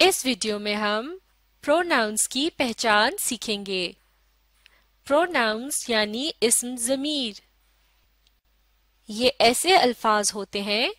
इस वीडियो में हम प्रोनाउंस की पहचान सीखेंगे प्रोनाउंस यानी इसम जमीर ये ऐसे अल्फाज होते हैं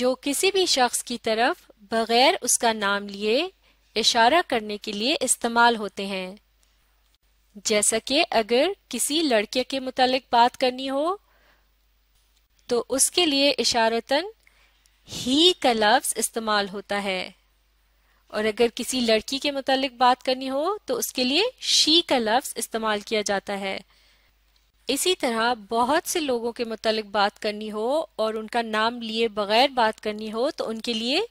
जो किसी भी शख्स की तरफ बगैर उसका नाम लिए इशारा करने के लिए इस्तेमाल होते हैं जैसा कि अगर किसी लड़के के मुतालिक बात करनी हो तो उसके लिए इशारतन ही का लफ्ज इस्तेमाल होता है और अगर किसी लड़की के मुतालिक बात करनी हो तो उसके लिए शी का लफ्ज इस्तेमाल किया जाता है इसी तरह बहुत से लोगों के मुतालिक बात करनी हो और उनका नाम लिए बगैर बात करनी हो तो उनके लिए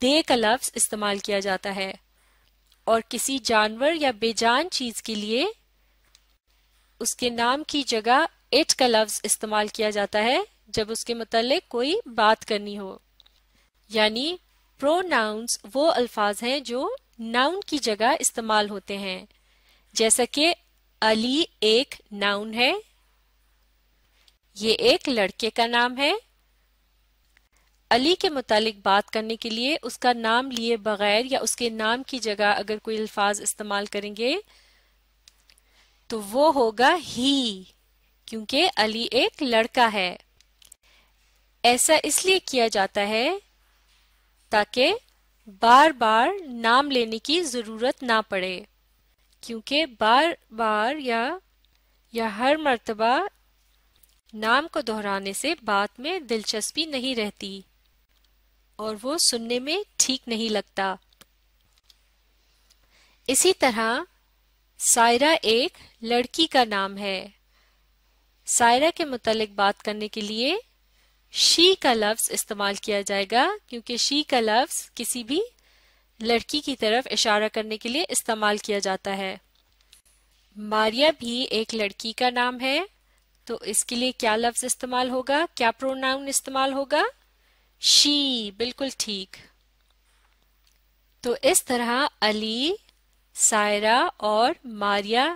दे का लफ्ज इस्तेमाल किया जाता है और किसी जानवर या बेजान चीज के लिए उसके नाम की जगह इट का लफ्ज इस्तेमाल किया जाता है जब उसके मुतालिक कोई बात करनी हो यानी प्रोनाउंस वो अल्फाज हैं जो नाउन की जगह इस्तेमाल होते हैं जैसा कि अली एक नाउन है ये एक लड़के का नाम है अली के मुतालिक बात करने के लिए उसका नाम लिए बगैर या उसके नाम की जगह अगर कोई अल्फाज इस्तेमाल करेंगे तो वो होगा ही क्योंकि अली एक लड़का है ऐसा इसलिए किया जाता है ताकि बार बार नाम लेने की ज़रूरत ना पड़े क्योंकि बार बार या या हर मर्तबा नाम को दोहराने से बात में दिलचस्पी नहीं रहती और वो सुनने में ठीक नहीं लगता इसी तरह सायरा एक लड़की का नाम है सायरा के मुतालिक बात करने के लिए शी का लफ्ज इस्तेमाल किया जाएगा क्योंकि शी का लफ्ज किसी भी लड़की की तरफ इशारा करने के लिए इस्तेमाल किया जाता है मारिया भी एक लड़की का नाम है तो इसके लिए क्या लफ्ज इस्तेमाल होगा क्या प्रोनाउन इस्तेमाल होगा शी बिल्कुल ठीक तो इस तरह अली सायरा और मारिया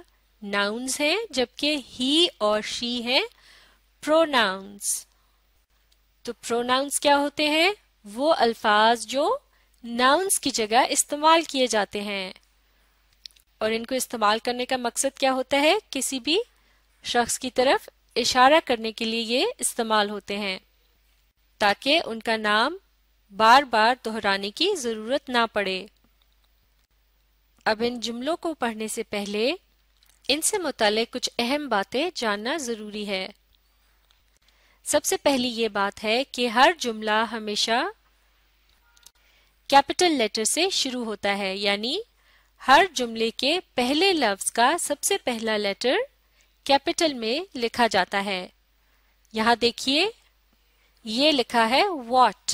नाउन्स हैं जबकि ही और शी हैं प्रोनाउंस तो प्रोनाउंस क्या होते हैं वो अल्फाज जो नाउंस की जगह इस्तेमाल किए जाते हैं और इनको इस्तेमाल करने का मकसद क्या होता है किसी भी शख्स की तरफ इशारा करने के लिए ये इस्तेमाल होते हैं ताकि उनका नाम बार बार दोहराने की जरूरत ना पड़े अब इन जुमलों को पढ़ने से पहले इनसे मुतल कुछ अहम बातें जानना जरूरी है सबसे पहली ये बात है कि हर जुमला हमेशा कैपिटल लेटर से शुरू होता है यानी हर जुमले के पहले लफ्ज का सबसे पहला लेटर कैपिटल में लिखा जाता है यहां देखिए ये लिखा है वॉट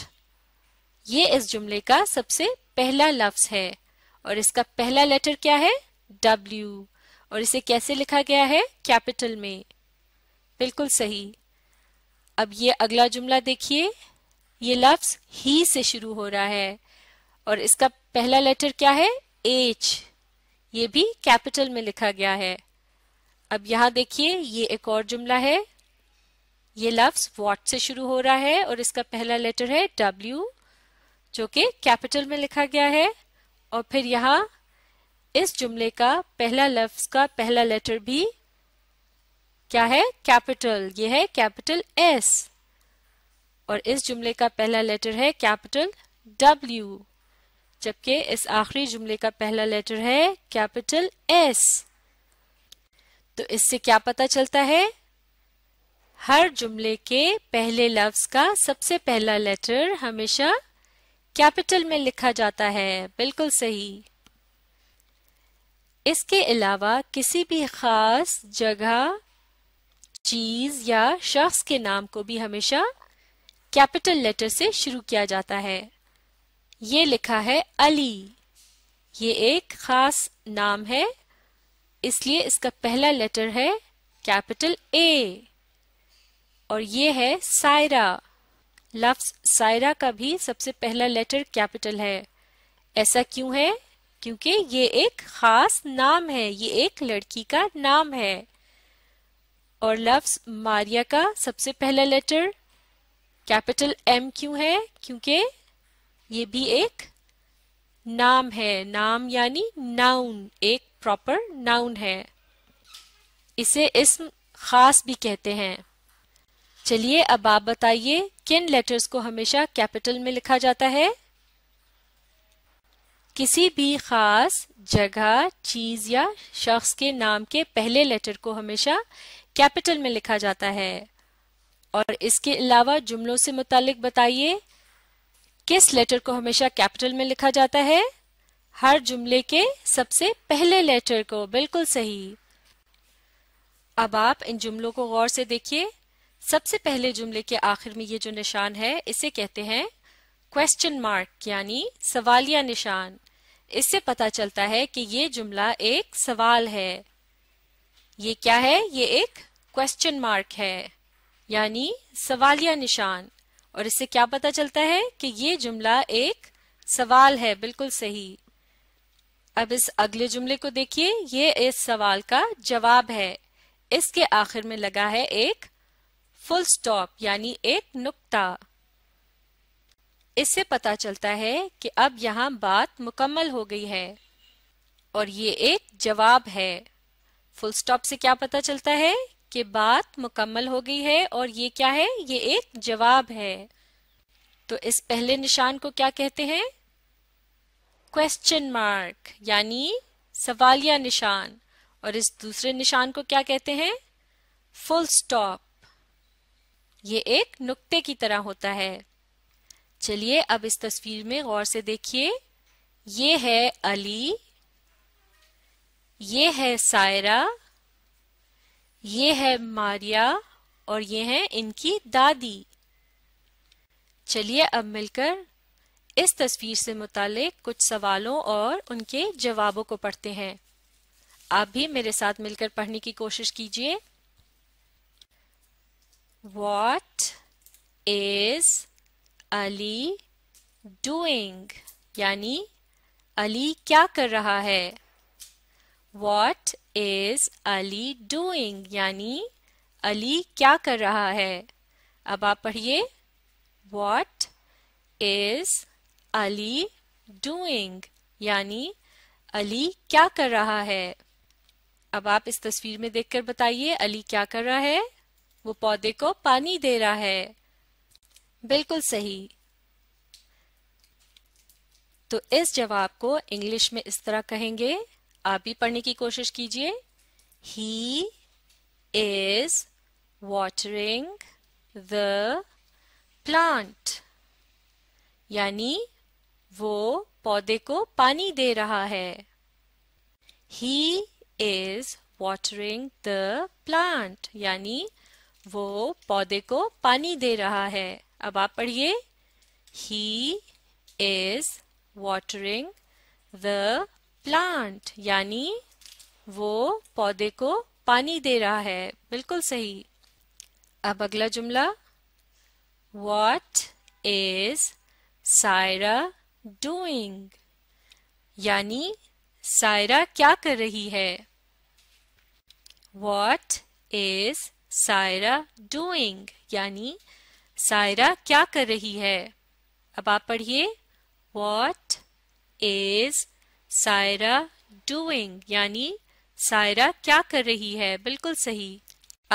ये इस जुमले का सबसे पहला लफ्ज है और इसका पहला लेटर क्या है डब्ल्यू और इसे कैसे लिखा गया है कैपिटल में बिल्कुल सही अब ये अगला जुमला देखिए ये लफ्ज ही से शुरू हो रहा है और इसका पहला लेटर क्या है एच ये भी कैपिटल में लिखा गया है अब यहाँ देखिए ये एक और जुमला है ये लफ्ज वॉट से शुरू हो रहा है और इसका पहला लेटर है डब्ल्यू जो कि कैपिटल में लिखा गया है और फिर यहाँ इस जुमले का पहला लफ्ज का पहला लेटर भी क्या है कैपिटल ये है कैपिटल एस और इस जुमले का पहला लेटर है कैपिटल डब्ल्यू जबकि इस आखिरी जुमले का पहला लेटर है कैपिटल एस तो इससे क्या पता चलता है हर जुमले के पहले लफ्ज का सबसे पहला लेटर हमेशा कैपिटल में लिखा जाता है बिल्कुल सही इसके अलावा किसी भी खास जगह चीज या शख्स के नाम को भी हमेशा कैपिटल लेटर से शुरू किया जाता है ये लिखा है अली ये एक खास नाम है इसलिए इसका पहला लेटर है कैपिटल ए और ये है सायरा लफ्स सायरा का भी सबसे पहला लेटर कैपिटल है ऐसा क्यों है क्योंकि ये एक खास नाम है ये एक लड़की का नाम है और लफ्ज मारिया का सबसे पहला लेटर कैपिटल एम क्यों है क्योंकि ये भी एक नाम है नाम यानी नाउन एक प्रॉपर नाउन है इसे इसम खास भी कहते हैं चलिए अब आप बताइए किन लेटर्स को हमेशा कैपिटल में लिखा जाता है किसी भी खास जगह चीज या शख्स के नाम के पहले लेटर को हमेशा कैपिटल में लिखा जाता है और इसके अलावा जुमलों से मुतालिक बताइए किस लेटर को हमेशा कैपिटल में लिखा जाता है हर जुमले के सबसे पहले लेटर को बिल्कुल सही अब आप इन जुमलों को गौर से देखिए सबसे पहले जुमले के आखिर में ये जो निशान है इसे कहते हैं क्वेश्चन मार्क यानी सवालिया निशान इससे पता चलता है कि ये जुमला एक सवाल है ये क्या है ये एक क्वेश्चन मार्क है यानी सवालिया निशान और इससे क्या पता चलता है कि ये जुमला एक सवाल है बिल्कुल सही अब इस अगले जुमले को देखिए ये इस सवाल का जवाब है इसके आखिर में लगा है एक फुल स्टॉप यानी एक नुक्ता इससे पता चलता है कि अब यहां बात मुकम्मल हो गई है और ये एक जवाब है फुल स्टॉप से क्या पता चलता है कि बात मुकम्मल हो गई है और ये क्या है ये एक जवाब है तो इस पहले निशान को क्या कहते हैं क्वेश्चन मार्क यानी सवालिया निशान और इस दूसरे निशान को क्या कहते हैं फुल स्टॉप ये एक नुक्ते की तरह होता है चलिए अब इस तस्वीर में गौर से देखिए ये है अली ये है सायरा ये है मारिया और ये है इनकी दादी चलिए अब मिलकर इस तस्वीर से मुतालिक कुछ सवालों और उनके जवाबों को पढ़ते हैं आप भी मेरे साथ मिलकर पढ़ने की कोशिश कीजिए वॉट इज अली डूइंग यानी अली क्या कर रहा है वॉट इज अली डूइंग यानी अली क्या कर रहा है अब आप पढ़िए वॉट इज अली डूइंग यानी अली क्या कर रहा है अब आप इस तस्वीर में देखकर बताइए अली क्या कर रहा है वो पौधे को पानी दे रहा है बिल्कुल सही तो इस जवाब को इंग्लिश में इस तरह कहेंगे आप भी पढ़ने की कोशिश कीजिए he is watering the plant यानी वो पौधे को पानी दे रहा है he is watering the plant यानी वो पौधे को पानी दे रहा है अब आप पढ़िए he is watering the plant यानी वो पौधे को पानी दे रहा है बिल्कुल सही अब अगला जुमला वॉट इज सायरा डूइंग यानी सायरा क्या कर रही है वॉट इज सायरा डूइंग यानी सायरा क्या कर रही है अब आप पढ़िए वॉट इज सायरा डूइंग यानी सायरा क्या कर रही है बिल्कुल सही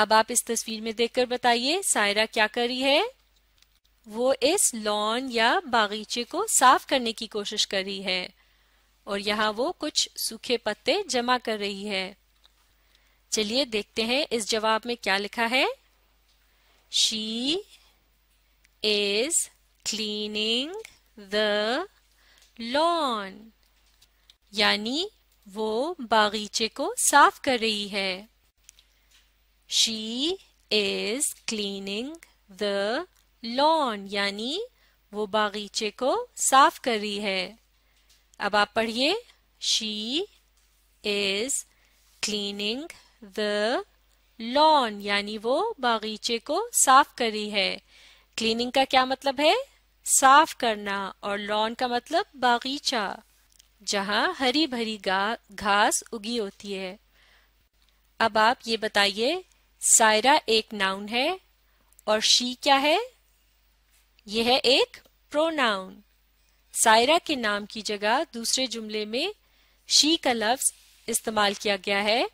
अब आप इस तस्वीर में देखकर बताइए सायरा क्या कर रही है वो इस लॉन या बागीचे को साफ करने की कोशिश कर रही है और यहाँ वो कुछ सूखे पत्ते जमा कर रही है चलिए देखते हैं इस जवाब में क्या लिखा है she is cleaning the lawn यानी वो बागीचे को साफ कर रही है she is cleaning the lawn यानी वो बागीचे को साफ कर रही है अब आप पढ़िए she is cleaning the lawn यानी वो बागीचे को साफ कर रही है क्लीनिंग का क्या मतलब है साफ करना और लॉन का मतलब बागीचा जहां हरी भरी घास उगी होती है अब आप ये बताइए सायरा एक नाउन है और शी क्या है यह है एक प्रोनाउन सायरा के नाम की जगह दूसरे जुमले में शी का लफ्ज इस्तेमाल किया गया है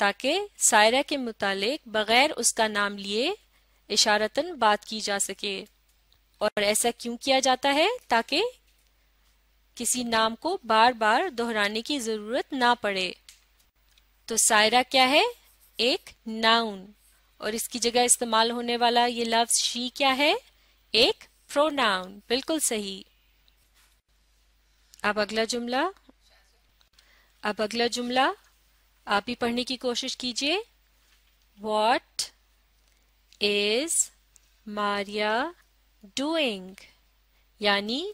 ताकि सायरा के मुतालिक बगैर उसका नाम लिए इशारतन बात की जा सके और ऐसा क्यों किया जाता है ताकि किसी नाम को बार बार दोहराने की जरूरत ना पड़े तो सायरा क्या है एक नाउन और इसकी जगह इस्तेमाल होने वाला ये लफ्ज शी क्या है एक प्रोनाउन बिल्कुल सही अब अगला जुमला अब अगला जुमला आप ही पढ़ने की कोशिश कीजिए वॉट इज मारिया डूइंग यानी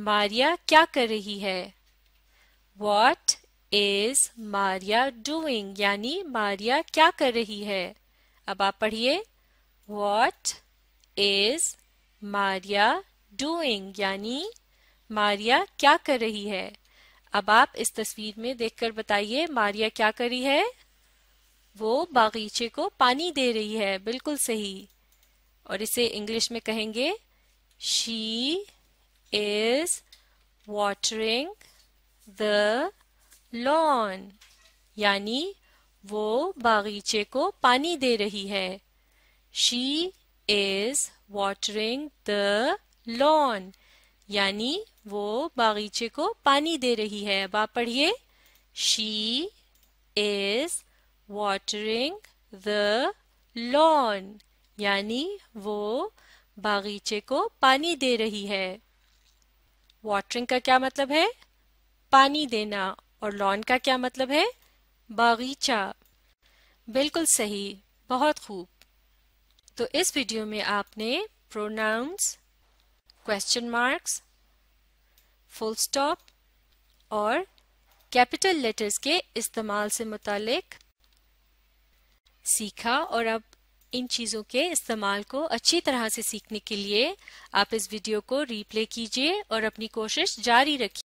मारिया क्या कर रही है वॉट इज मारिया डूइंग यानी मारिया क्या कर रही है अब आप पढ़िए वॉट इज मारिया डूइंग यानी मारिया क्या कर रही है अब आप इस तस्वीर में देखकर बताइए मारिया क्या कर रही है वो बागीचे को पानी दे रही है बिल्कुल सही और इसे इंग्लिश में कहेंगे she is watering the lawn yani wo bagiche ko pani de rahi hai she is watering the lawn yani wo bagiche ko pani de rahi hai ab aap padhiye she is watering the lawn yani wo बागीचे को पानी दे रही है watering का क्या मतलब है पानी देना और लॉन का क्या मतलब है बागीचा बिल्कुल सही बहुत खूब तो इस वीडियो में आपने pronounce question marks full stop और कैपिटल लेटर्स के इस्तेमाल से मुतालिक सीखा और अब इन चीज़ों के इस्तेमाल को अच्छी तरह से सीखने के लिए आप इस वीडियो को रीप्ले कीजिए और अपनी कोशिश जारी रखिए